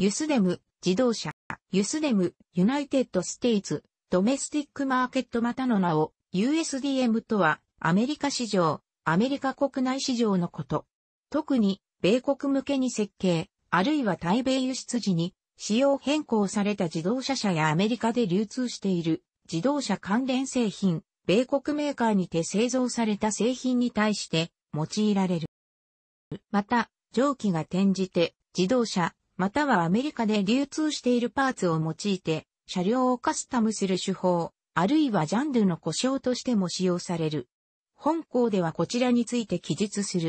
ユスデム、自動車、ユスデム、ユナイテッドステイツ、ドメスティックマーケットまたの名を、USDM とは、アメリカ市場、アメリカ国内市場のこと。特に、米国向けに設計、あるいは対米輸出時に、仕様変更された自動車車やアメリカで流通している、自動車関連製品、米国メーカーにて製造された製品に対して、用いられる。また、蒸気が転じて、自動車、またはアメリカで流通しているパーツを用いて、車両をカスタムする手法、あるいはジャンルの故障としても使用される。本校ではこちらについて記述する。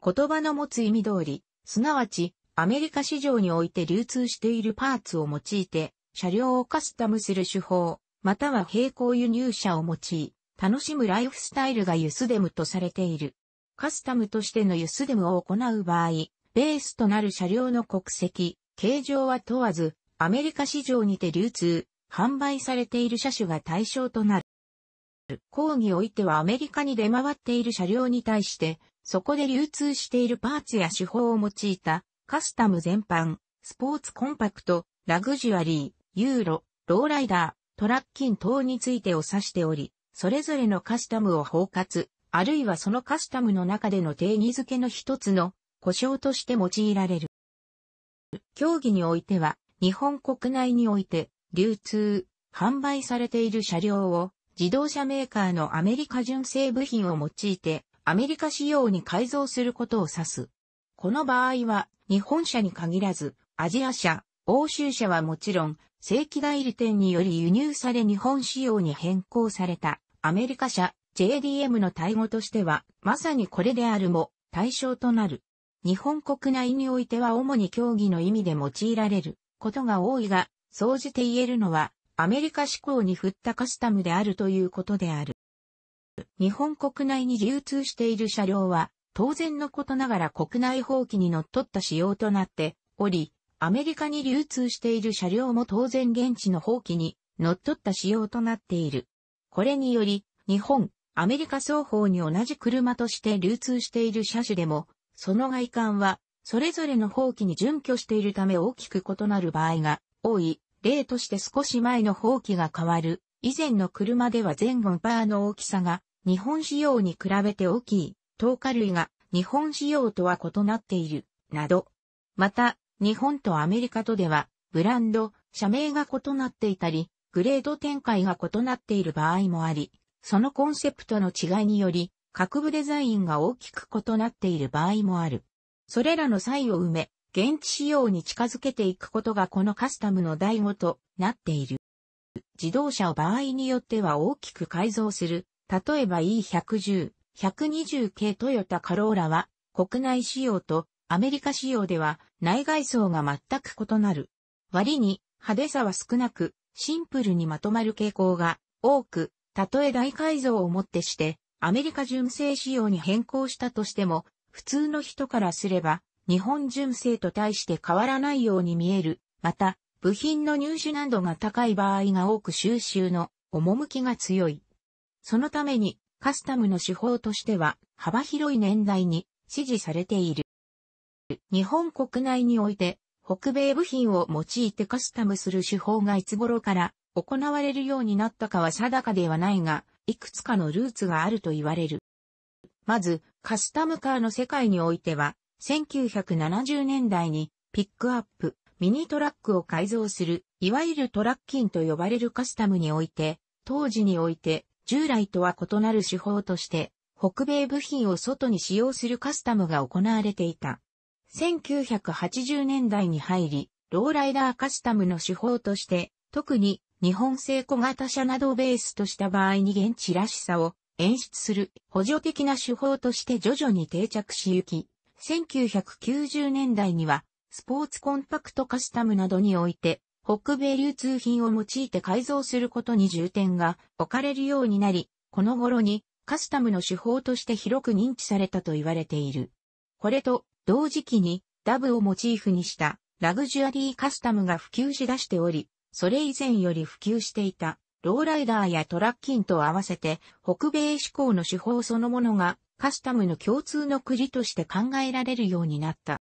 言葉の持つ意味通り、すなわち、アメリカ市場において流通しているパーツを用いて、車両をカスタムする手法、または並行輸入車を用い、楽しむライフスタイルがユスデムとされている。カスタムとしてのユスデムを行う場合、ベースとなる車両の国籍、形状は問わず、アメリカ市場にて流通、販売されている車種が対象となる。講義おいてはアメリカに出回っている車両に対して、そこで流通しているパーツや手法を用いた、カスタム全般、スポーツコンパクト、ラグジュアリー、ユーロ、ローライダー、トラッキン等についてを指しており、それぞれのカスタムを包括、あるいはそのカスタムの中での定義付けの一つの故障として用いられる。競技においては、日本国内において、流通、販売されている車両を、自動車メーカーのアメリカ純正部品を用いて、アメリカ仕様に改造することを指す。この場合は、日本車に限らず、アジア車、欧州車はもちろん、正規代理店により輸入され日本仕様に変更された、アメリカ車、JDM の対語としては、まさにこれであるも、対象となる。日本国内においては主に競技の意味で用いられることが多いが、総じて言えるのは、アメリカ志向に振ったカスタムであるということである。日本国内に流通している車両は、当然のことながら国内法規に則っった仕様となっており、アメリカに流通している車両も当然現地の法規に則っった仕様となっている。これにより、日本、アメリカ双方に同じ車として流通している車種でも、その外観は、それぞれの法規に準拠しているため大きく異なる場合が多い。例として少し前の法規が変わる。以前の車では前後パーの大きさが日本仕様に比べて大きい。透過類が日本仕様とは異なっている。など。また、日本とアメリカとでは、ブランド、社名が異なっていたり、グレード展開が異なっている場合もあり、そのコンセプトの違いにより、各部デザインが大きく異なっている場合もある。それらの際を埋め、現地仕様に近づけていくことがこのカスタムの醍醐となっている。自動車を場合によっては大きく改造する。例えば E110、120系トヨタカローラは国内仕様とアメリカ仕様では内外装が全く異なる。割に派手さは少なくシンプルにまとまる傾向が多く、たとえ大改造をもってしてアメリカ純正仕様に変更したとしても、普通の人からすれば、日本純正と対して変わらないように見える。また、部品の入手難度が高い場合が多く収集の趣が強い。そのために、カスタムの手法としては、幅広い年代に支持されている。日本国内において、北米部品を用いてカスタムする手法がいつ頃から行われるようになったかは定かではないが、いくつかのルーツがあると言われる。まず、カスタムカーの世界においては、1970年代にピックアップ、ミニトラックを改造する、いわゆるトラッキンと呼ばれるカスタムにおいて、当時において従来とは異なる手法として、北米部品を外に使用するカスタムが行われていた。1980年代に入り、ローライダーカスタムの手法として、特に日本製小型車などをベースとした場合に現地らしさを演出する補助的な手法として徐々に定着し行き、1990年代にはスポーツコンパクトカスタムなどにおいて北米流通品を用いて改造することに重点が置かれるようになり、この頃にカスタムの手法として広く認知されたと言われている。これと同時期にダブをモチーフにしたラグジュアリーカスタムが普及しだしており、それ以前より普及していた、ローライダーやトラッキンと合わせて、北米志向の手法そのものが、カスタムの共通の国として考えられるようになった。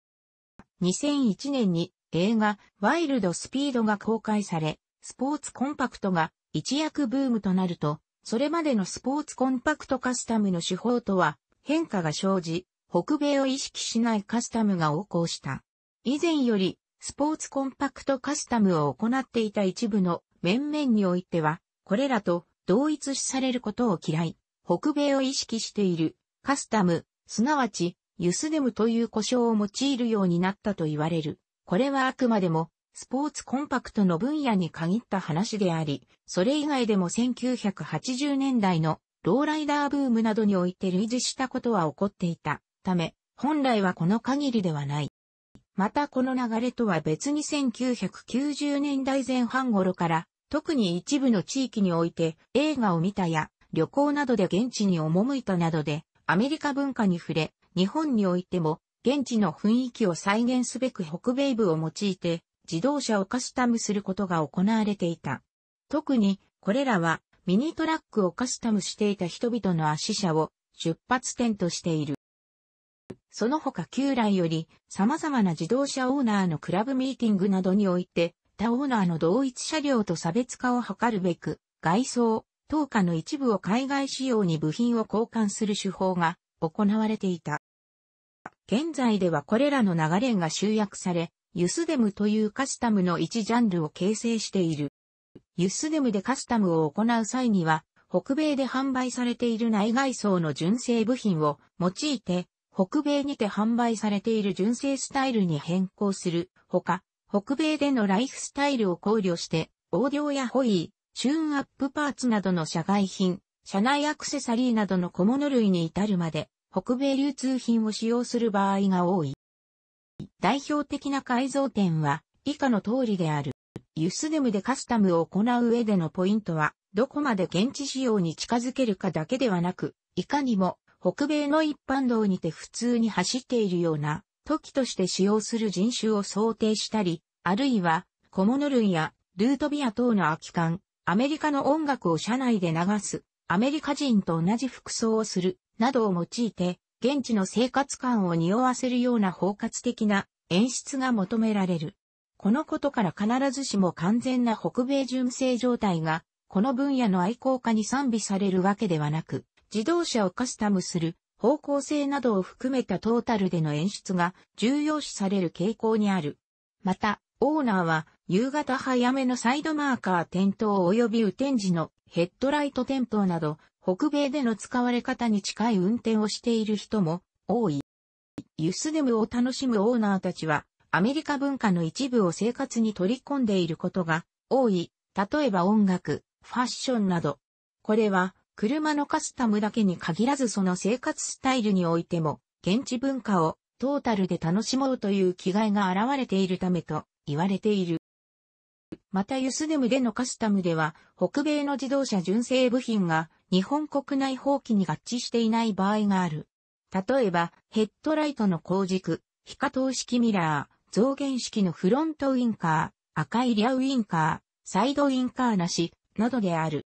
2001年に映画ワイルドスピードが公開され、スポーツコンパクトが一躍ブームとなると、それまでのスポーツコンパクトカスタムの手法とは変化が生じ、北米を意識しないカスタムが横行した。以前よりスポーツコンパクトカスタムを行っていた一部の面々においては、これらと同一視されることを嫌い、北米を意識しているカスタム、すなわちユスデムという呼称を用いるようになったと言われる。これはあくまでもスポーツコンパクトの分野に限った話であり、それ以外でも1980年代のローライダーブームなどにおいて類似したことは起こっていたため、本来はこの限りではない。またこの流れとは別に1990年代前半頃から、特に一部の地域において映画を見たや旅行などで現地に赴いたなどでアメリカ文化に触れ、日本においても現地の雰囲気を再現すべく北米部を用いて自動車をカスタムすることが行われていた。特にこれらはミニトラックをカスタムしていた人々の足車を出発点としている。その他旧来より様々な自動車オーナーのクラブミーティングなどにおいて、他オーナーの同一車両と差別化を図るべく、外装、等価の一部を海外仕様に部品を交換する手法が行われていた。現在ではこれらの流れが集約され、ユスデムというカスタムの一ジャンルを形成している。ユスデムでカスタムを行う際には、北米で販売されている内外装の純正部品を用いて、北米にて販売されている純正スタイルに変更するほか、北米でのライフスタイルを考慮して、オーディオやホイー、チューンアップパーツなどの社外品、社内アクセサリーなどの小物類に至るまで、北米流通品を使用する場合が多い。代表的な改造点は、以下の通りである。ユスデムでカスタムを行う上でのポイントは、どこまで現地仕様に近づけるかだけではなく、いかにも北米の一般道にて普通に走っているような、時として使用する人種を想定したり、あるいは、小物類や、ルートビア等の空き缶、アメリカの音楽を車内で流す、アメリカ人と同じ服装をする、などを用いて、現地の生活感を匂わせるような包括的な演出が求められる。このことから必ずしも完全な北米純正状態が、この分野の愛好家に賛美されるわけではなく、自動車をカスタムする方向性などを含めたトータルでの演出が重要視される傾向にある。また、オーナーは夕方早めのサイドマーカー点灯及び雨天時のヘッドライト点灯など、北米での使われ方に近い運転をしている人も多い。ユスデムを楽しむオーナーたちは、アメリカ文化の一部を生活に取り込んでいることが多い。例えば音楽、ファッションなど。これは車のカスタムだけに限らずその生活スタイルにおいても、現地文化をトータルで楽しもうという気概が現れているためと言われている。またユスネムでのカスタムでは、北米の自動車純正部品が日本国内放棄に合致していない場合がある。例えば、ヘッドライトの後軸、非加糖式ミラー、増減式のフロントウインカー、赤いリアウインカー、サイドウインカーなし、などである。